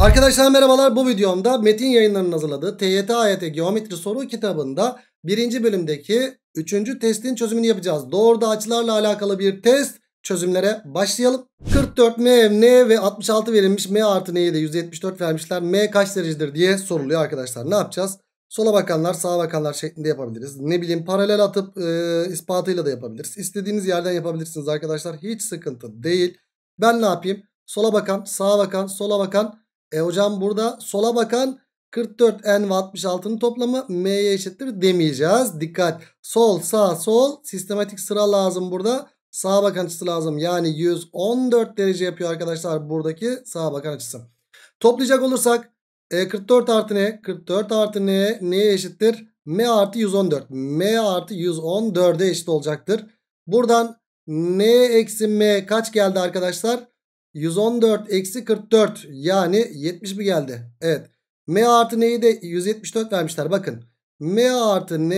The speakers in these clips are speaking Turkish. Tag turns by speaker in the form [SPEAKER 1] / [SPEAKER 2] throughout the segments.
[SPEAKER 1] Arkadaşlar merhabalar bu videomda Metin yayınlarının hazırladığı TYT AYT Geometri Soru kitabında birinci bölümdeki üçüncü testin çözümünü yapacağız. Doğruda açılarla alakalı bir test çözümlere başlayalım. 44 M, N ve 66 verilmiş. M artı N'ye de 174 vermişler. M kaç derecedir diye soruluyor arkadaşlar. Ne yapacağız? Sola bakanlar sağa bakanlar şeklinde yapabiliriz. Ne bileyim paralel atıp e, ispatıyla da yapabiliriz. İstediğiniz yerden yapabilirsiniz arkadaşlar. Hiç sıkıntı değil. Ben ne yapayım? Sola bakan sağa bakan sola bakan e hocam burada sola bakan 44 n ve 66'nın toplamı m'ye eşittir demeyeceğiz. Dikkat sol sağ sol sistematik sıra lazım burada. sağ bakan açısı lazım. Yani 114 derece yapıyor arkadaşlar buradaki sağ bakan açısı. Toplayacak olursak e 44 artı ne? 44 artı ne? Neye eşittir? M artı 114. M artı 114'e eşit olacaktır. Buradan N eksi M kaç geldi arkadaşlar? 114 eksi 44 yani 70 mi geldi? Evet. M artı N'yi de 174 vermişler bakın. M artı N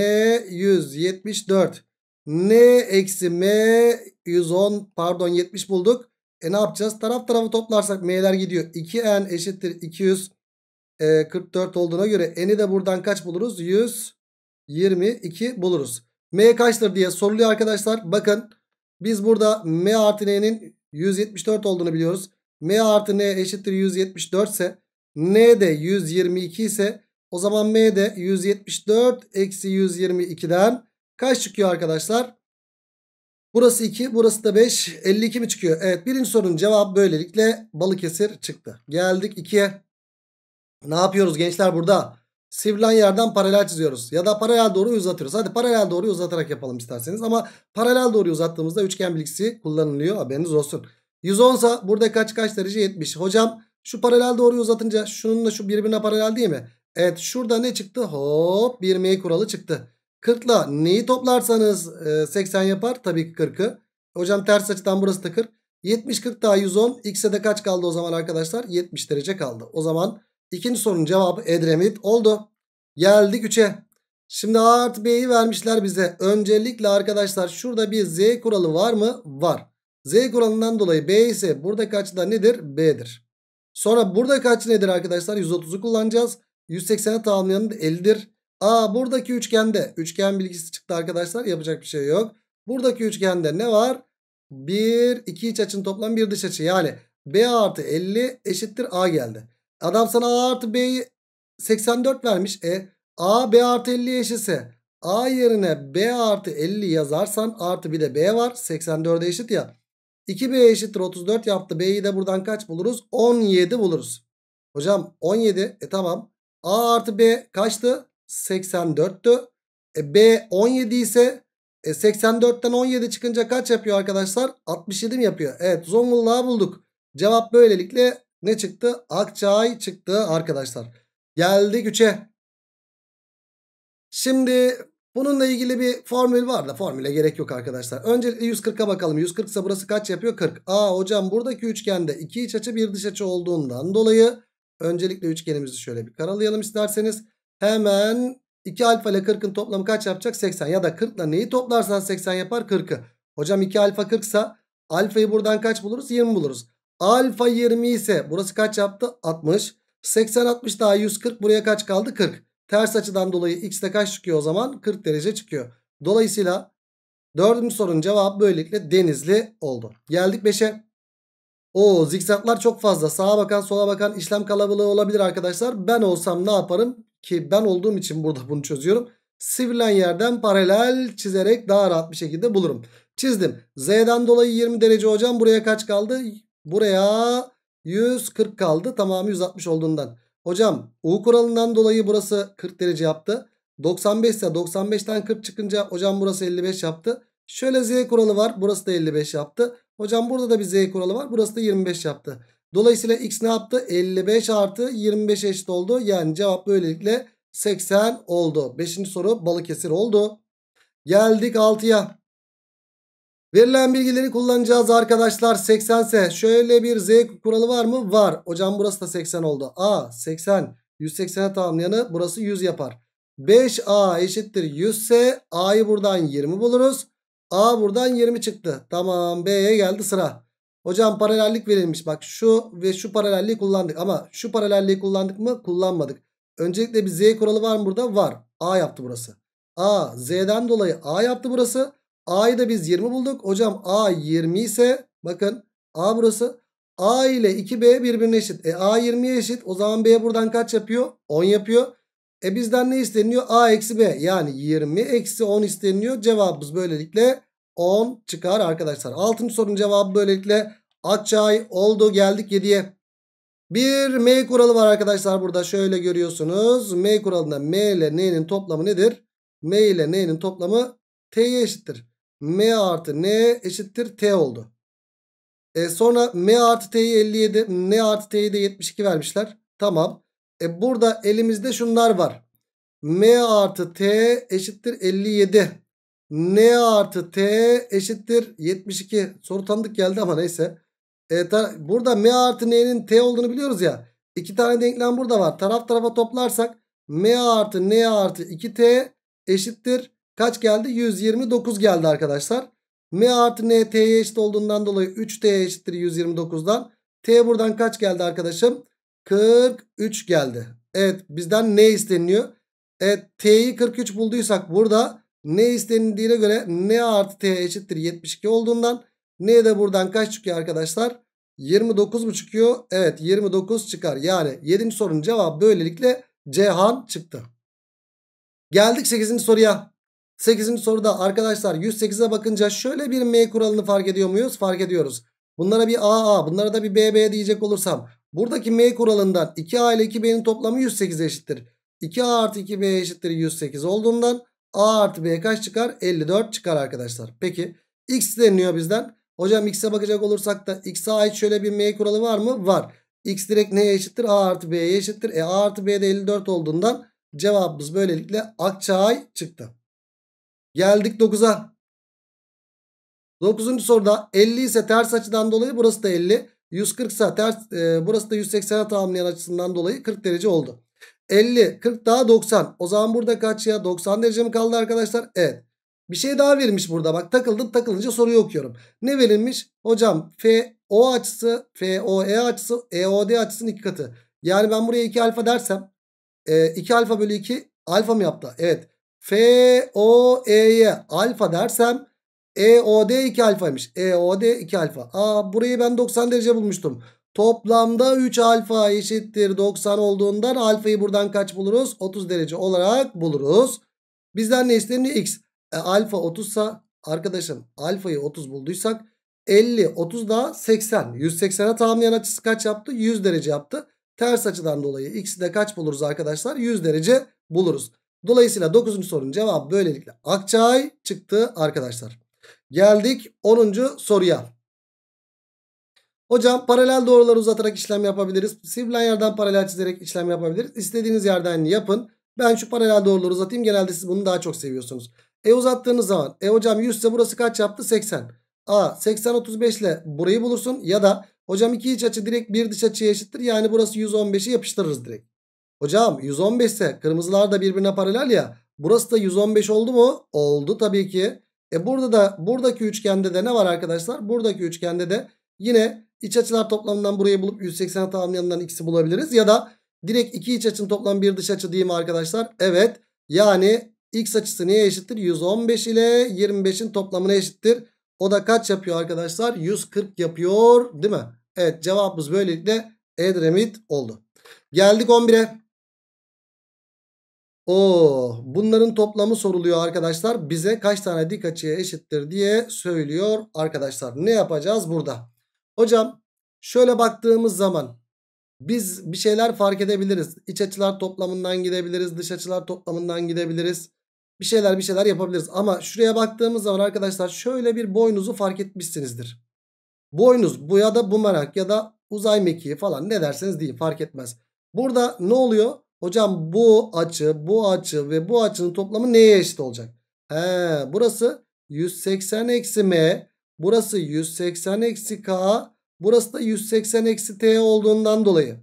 [SPEAKER 1] 174. N eksi M 110 pardon 70 bulduk. E ne yapacağız? Taraf tarafı toplarsak M'ler gidiyor. 2N eşittir 244 e, olduğuna göre N'i de buradan kaç buluruz? 122 buluruz. M kaçtır diye soruluyor arkadaşlar. Bakın biz burada M artı N'nin 174 olduğunu biliyoruz. M artı N eşittir 174 ise N de 122 ise o zaman M de 174 eksi 122'den kaç çıkıyor arkadaşlar? Burası 2 burası da 5 52 mi çıkıyor? Evet birinci sorunun cevabı böylelikle Balıkesir çıktı. Geldik 2'ye. Ne yapıyoruz gençler burada? sivrilen yerden paralel çiziyoruz. Ya da paralel doğru uzatıyoruz. Hadi paralel doğru uzatarak yapalım isterseniz. Ama paralel doğru uzattığımızda üçgen bilgisi kullanılıyor. Haberiniz olsun. 110 sa burada kaç kaç derece 70. Hocam şu paralel doğruyu uzatınca şununla şu birbirine paralel değil mi? Evet şurada ne çıktı? Hop bir M kuralı çıktı. 40 ile neyi toplarsanız 80 e, yapar. Tabii ki 40'ı. Hocam ters açıdan burası da 40. 70 40 daha 110. X'e de kaç kaldı o zaman arkadaşlar? 70 derece kaldı. O zaman İkinci sorunun cevabı Edremit oldu. Geldik 3'e. Şimdi A artı B'yi vermişler bize. Öncelikle arkadaşlar şurada bir Z kuralı var mı? Var. Z kuralından dolayı B ise burada açıda nedir? B'dir. Sonra burada kaç nedir arkadaşlar? 130'u kullanacağız. 180'e tamamlayanın 50'dir. A buradaki üçgende üçgen bilgisi çıktı arkadaşlar. Yapacak bir şey yok. Buradaki üçgende ne var? 1, 2 iç açının toplam 1 dış açı. Yani B artı 50 eşittir A geldi. Adam sana A artı B'yi 84 vermiş. E A B artı 50 eşitse A yerine B artı 50 yazarsan artı bir de B var. 84'e eşit ya. 2B eşittir 34 yaptı. B'yi de buradan kaç buluruz? 17 buluruz. Hocam 17. E tamam. A artı B kaçtı? 84'tü. E B 17 ise e 84'ten 17 çıkınca kaç yapıyor arkadaşlar? 67 mi yapıyor? Evet Zonguldak'ı bulduk. Cevap böylelikle ne çıktı? Akçay çıktı arkadaşlar. Geldi güçe. Şimdi bununla ilgili bir formül var da formüle gerek yok arkadaşlar. Öncelikle 140'a bakalım. 140 ise burası kaç yapıyor? 40. Aa hocam buradaki üçgende iki iç açı bir dış açı olduğundan dolayı öncelikle üçgenimizi şöyle bir karalayalım isterseniz. Hemen 2 alfa ile 40'ın toplamı kaç yapacak? 80 ya da 40 ile neyi toplarsan 80 yapar 40'ı. Hocam 2 alfa 40 ise alfayı buradan kaç buluruz? 20 buluruz. Alfa 20 ise burası kaç yaptı? 60. 80 60 daha 140. Buraya kaç kaldı? 40. Ters açıdan dolayı x de kaç çıkıyor o zaman? 40 derece çıkıyor. Dolayısıyla dördüncü sorunun cevabı böylelikle denizli oldu. Geldik 5'e. O zikzaklar çok fazla. Sağa bakan sola bakan işlem kalabalığı olabilir arkadaşlar. Ben olsam ne yaparım? Ki ben olduğum için burada bunu çözüyorum. Sivrilen yerden paralel çizerek daha rahat bir şekilde bulurum. Çizdim. Z'den dolayı 20 derece hocam. Buraya kaç kaldı? Buraya 140 kaldı. Tamamı 160 olduğundan. Hocam U kuralından dolayı burası 40 derece yaptı. 95 ise 95'ten 40 çıkınca hocam burası 55 yaptı. Şöyle Z kuralı var. Burası da 55 yaptı. Hocam burada da bir Z kuralı var. Burası da 25 yaptı. Dolayısıyla x ne yaptı? 55 artı 25 eşit oldu. Yani cevap böylelikle 80 oldu. Beşinci soru balık Balıkesir oldu. Geldik 6'ya. Verilen bilgileri kullanacağız arkadaşlar 80 ise şöyle bir Z kuralı var mı? Var. Hocam burası da 80 oldu. A 80 180'e tamamlayanı burası 100 yapar. 5A eşittir 100 ise A'yı buradan 20 buluruz. A buradan 20 çıktı. Tamam B'ye geldi sıra. Hocam paralellik verilmiş. Bak şu ve şu paralelliği kullandık. Ama şu paralelliği kullandık mı? Kullanmadık. Öncelikle bir Z kuralı var mı burada? Var. A yaptı burası. A Z'den dolayı A yaptı burası. A'yı da biz 20 bulduk. Hocam A 20 ise bakın A burası. A ile 2B birbirine eşit. E A 20'ye eşit. O zaman B buradan kaç yapıyor? 10 yapıyor. E bizden ne isteniyor? A eksi B. Yani 20 eksi 10 isteniyor. Cevabımız böylelikle 10 çıkar arkadaşlar. Altıncı sorunun cevabı böylelikle Akçay oldu. Geldik 7'ye. Bir M kuralı var arkadaşlar burada. Şöyle görüyorsunuz. M kuralında M ile N'nin toplamı nedir? M ile N'nin toplamı T'ye eşittir. M artı N eşittir T oldu. E sonra M artı T'yi 57 N artı T'yi de 72 vermişler. Tamam. E burada elimizde şunlar var. M artı T eşittir 57. N artı T eşittir 72. Soru tanıdık geldi ama neyse. E, burada M artı N'nin T olduğunu biliyoruz ya. İki tane denklem burada var. Taraf tarafa toplarsak M artı N artı 2T eşittir Kaç geldi? 129 geldi arkadaşlar. M artı N T'ye eşit olduğundan dolayı 3 T eşittir 129'dan. T buradan kaç geldi arkadaşım? 43 geldi. Evet bizden ne isteniyor? Evet T'yi 43 bulduysak burada ne istenildiğine göre N artı T eşittir 72 olduğundan. N de buradan kaç çıkıyor arkadaşlar? 29 mu çıkıyor? Evet 29 çıkar. Yani 7. sorunun cevabı böylelikle Cihan çıktı. Geldik 8. soruya. 8. soruda arkadaşlar 108'e bakınca şöyle bir M kuralını fark ediyor muyuz? Fark ediyoruz. Bunlara bir AA bunlara da bir BB diyecek olursam. Buradaki M kuralından 2A ile 2B'nin toplamı 108'e eşittir. 2A artı 2B eşittir 108 olduğundan A artı B kaç çıkar? 54 çıkar arkadaşlar. Peki X deniliyor bizden. Hocam X'e bakacak olursak da X'e ait şöyle bir M kuralı var mı? Var. X direkt neye eşittir? A artı B'ye eşittir. E A artı B'de 54 olduğundan cevabımız böylelikle Akçay çıktı. Geldik 9'a. 9. soruda 50 ise ters açıdan dolayı burası da 50. 140 ise ters e, burası da 180'e tamamlayan açısından dolayı 40 derece oldu. 50 40 daha 90. O zaman burada kaç ya? 90 derece mi kaldı arkadaşlar? Evet. Bir şey daha verilmiş burada. Bak takıldım takılınca soruyu okuyorum. Ne verilmiş? Hocam F O açısı, F O E açısı, E O D açısının iki katı. Yani ben buraya 2 alfa dersem 2 e, alfa bölü 2 alfa mı yaptı? Evet. F, alfa dersem EOD 2 alfaymış. EOD 2 alfa. Aa burayı ben 90 derece bulmuştum. Toplamda 3 alfa eşittir 90 olduğundan alfayı buradan kaç buluruz? 30 derece olarak buluruz. Bizden ne isteniyor? X. E, alfa 30 sa arkadaşım alfayı 30 bulduysak 50, 30 daha 80. 180'e tamamlayan açısı kaç yaptı? 100 derece yaptı. Ters açıdan dolayı x'i de kaç buluruz arkadaşlar? 100 derece buluruz. Dolayısıyla 9. sorunun cevabı böylelikle Akçay çıktı arkadaşlar. Geldik 10. soruya. Hocam paralel doğruları uzatarak işlem yapabiliriz. Sivrilen yerden paralel çizerek işlem yapabiliriz. İstediğiniz yerden yapın. Ben şu paralel doğruları uzatayım. Genelde siz bunu daha çok seviyorsunuz. E uzattığınız zaman. E hocam 100 ise burası kaç yaptı? 80. A 80 35 ile burayı bulursun. Ya da hocam iki iç açı direkt bir dış açıya eşittir. Yani burası 115'i yapıştırırız direkt. Hocam 115 ise kırmızılar da birbirine paralel ya. Burası da 115 oldu mu? Oldu tabii ki. E burada da buradaki üçgende de ne var arkadaşlar? Buradaki üçgende de yine iç açılar toplamından burayı bulup 180 tamamlayanından ikisi bulabiliriz. Ya da direkt iki iç açının toplam bir dış açı mi arkadaşlar. Evet yani x açısı neye eşittir? 115 ile 25'in toplamına eşittir. O da kaç yapıyor arkadaşlar? 140 yapıyor değil mi? Evet cevabımız böylelikle Edremit oldu. Geldik 11'e. Oo, oh, bunların toplamı soruluyor arkadaşlar. Bize kaç tane dik açıya eşittir diye söylüyor arkadaşlar. Ne yapacağız burada? Hocam şöyle baktığımız zaman biz bir şeyler fark edebiliriz. İç açılar toplamından gidebiliriz. Dış açılar toplamından gidebiliriz. Bir şeyler bir şeyler yapabiliriz. Ama şuraya baktığımız zaman arkadaşlar şöyle bir boynuzu fark etmişsinizdir. Boynuz bu ya da bumerang ya da uzay mekiği falan ne derseniz deyin fark etmez. Burada ne oluyor? Hocam bu açı, bu açı ve bu açının toplamı neye eşit olacak? He, burası 180 eksi m. Burası 180 eksi k. Burası da 180 eksi t olduğundan dolayı.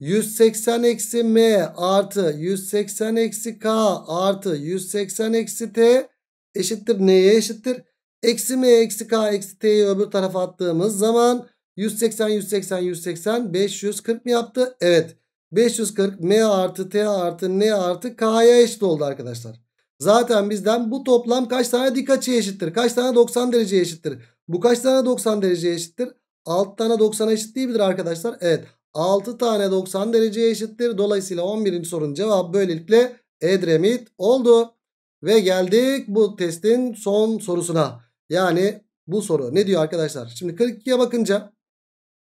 [SPEAKER 1] 180 eksi m artı 180 eksi k artı 180 eksi t eşittir. Neye eşittir? Eksi m eksi k eksi t'yi öbür tarafa attığımız zaman 180 180 180 540 mı yaptı? Evet. 540 M artı T artı N artı K'ya eşit oldu arkadaşlar. Zaten bizden bu toplam kaç tane dik açıya eşittir? Kaç tane 90 derece eşittir? Bu kaç tane 90 derece eşittir? 6 tane 90'a eşit değil midir arkadaşlar? Evet 6 tane 90 derece eşittir. Dolayısıyla 11. sorunun cevabı böylelikle Edremit oldu. Ve geldik bu testin son sorusuna. Yani bu soru ne diyor arkadaşlar? Şimdi 42'ye bakınca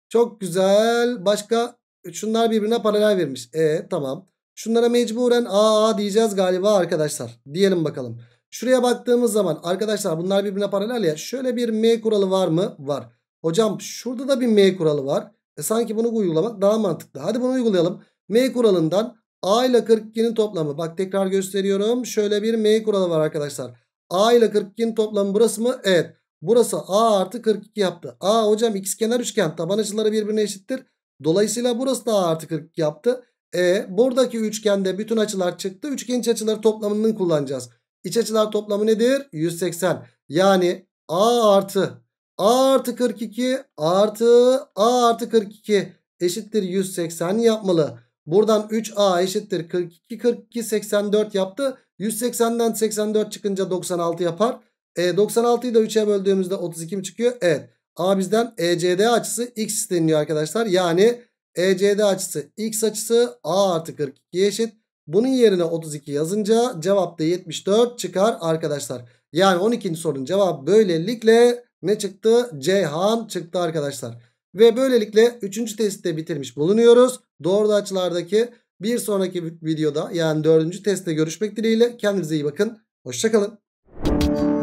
[SPEAKER 1] çok güzel başka Şunlar birbirine paralel vermiş. E tamam. Şunlara mecburen a diyeceğiz galiba arkadaşlar. Diyelim bakalım. Şuraya baktığımız zaman arkadaşlar bunlar birbirine paralel ya. Şöyle bir M kuralı var mı? Var. Hocam şurada da bir M kuralı var. E sanki bunu uygulamak daha mantıklı. Hadi bunu uygulayalım. M kuralından A ile 42'nin toplamı. Bak tekrar gösteriyorum. Şöyle bir M kuralı var arkadaşlar. A ile 42'nin toplamı burası mı? Evet. Burası A artı 42 yaptı. A hocam x kenar üçgen taban açıları birbirine eşittir. Dolayısıyla burası da artı 40 yaptı. E buradaki üçgende bütün açılar çıktı. Üçgen iç açıları toplamını kullanacağız. İç açılar toplamı nedir? 180. Yani A artı A artı 42 artı A artı 42 eşittir 180 yapmalı. Buradan 3A eşittir 42 42 84 yaptı. 180'den 84 çıkınca 96 yapar. E, 96'yı da 3'e böldüğümüzde 32 mi çıkıyor? Evet. A bizden ECD açısı x isteniyor arkadaşlar. Yani ECD açısı x açısı A artı 42 eşit. Bunun yerine 32 yazınca cevap da 74 çıkar arkadaşlar. Yani 12. sorunun cevabı böylelikle ne çıktı? Ceyhan çıktı arkadaşlar. Ve böylelikle 3. de bitirmiş bulunuyoruz. Doğru açılardaki bir sonraki videoda yani 4. testte görüşmek dileğiyle. Kendinize iyi bakın. Hoşçakalın.